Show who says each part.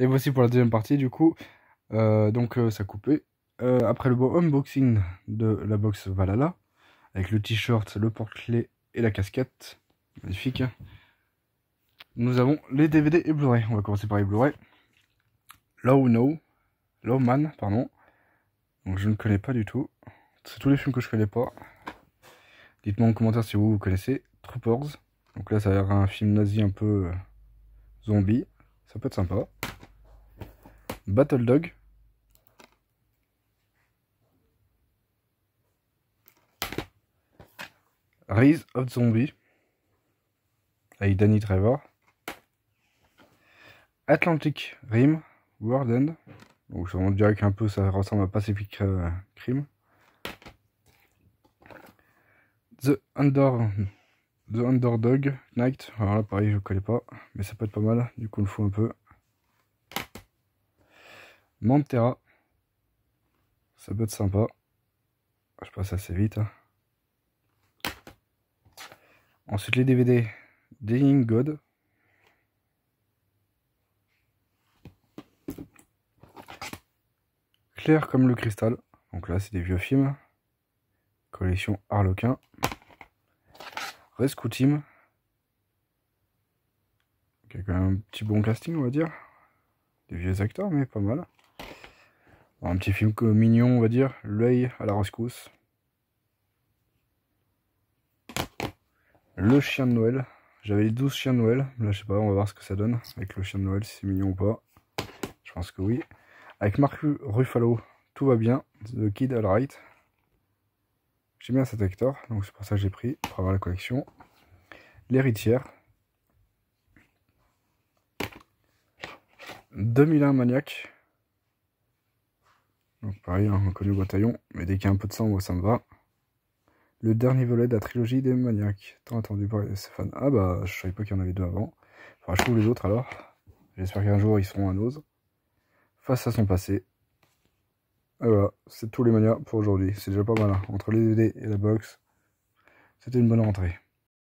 Speaker 1: Et voici pour la deuxième partie du coup. Euh, donc euh, ça coupait. Euh, après le beau unboxing de la box Valhalla, avec le t-shirt, le porte-clés et la casquette, magnifique, nous avons les DVD et Blu-ray. On va commencer par les Blu-ray. Low No, Low Man, pardon. Donc je ne connais pas du tout. C'est tous les films que je connais pas. Dites-moi en commentaire si vous, vous connaissez. Troopers. Donc là, ça a l'air un film nazi un peu euh, zombie. Ça peut être sympa. Battle Dog, Rise of Zombie avec Danny Trevor. Atlantic Rim, World End. Donc ressemble un un peu ça ressemble à Pacific euh, Rim The, Under, The Underdog Knight Alors là pareil je connais pas, mais ça peut être pas mal, du coup on le fout un peu. Mantera. Ça peut être sympa. Ah, je passe assez vite. Hein. Ensuite, les DVD. Dying God. Clair comme le cristal. Donc là, c'est des vieux films. Collection Harlequin. Rescue Team. Qui a quand même un petit bon casting, on va dire. Des vieux acteurs, mais pas mal. Un petit film mignon, on va dire. L'œil à la rescousse. Le chien de Noël. J'avais les 12 chiens de Noël. Là, je sais pas, on va voir ce que ça donne. Avec le chien de Noël, si c'est mignon ou pas. Je pense que oui. Avec Marc Ruffalo, tout va bien. The Kid Alright. J'aime bien cet acteur, donc c'est pour ça que j'ai pris, pour avoir la collection. L'héritière. 2001 Maniac. Donc pareil, hein, on connaît Bataillon, mais dès qu'il y a un peu de sang, moi ça me va. Le dernier volet de la trilogie des maniaques, tant attendu par les fans. Ah bah, je savais pas qu'il y en avait deux avant. Enfin, je trouve les autres alors. J'espère qu'un jour ils seront à nos. Face à son passé. Et voilà, c'est tous les manias pour aujourd'hui. C'est déjà pas mal. Hein. Entre les DVD et la box, c'était une bonne rentrée.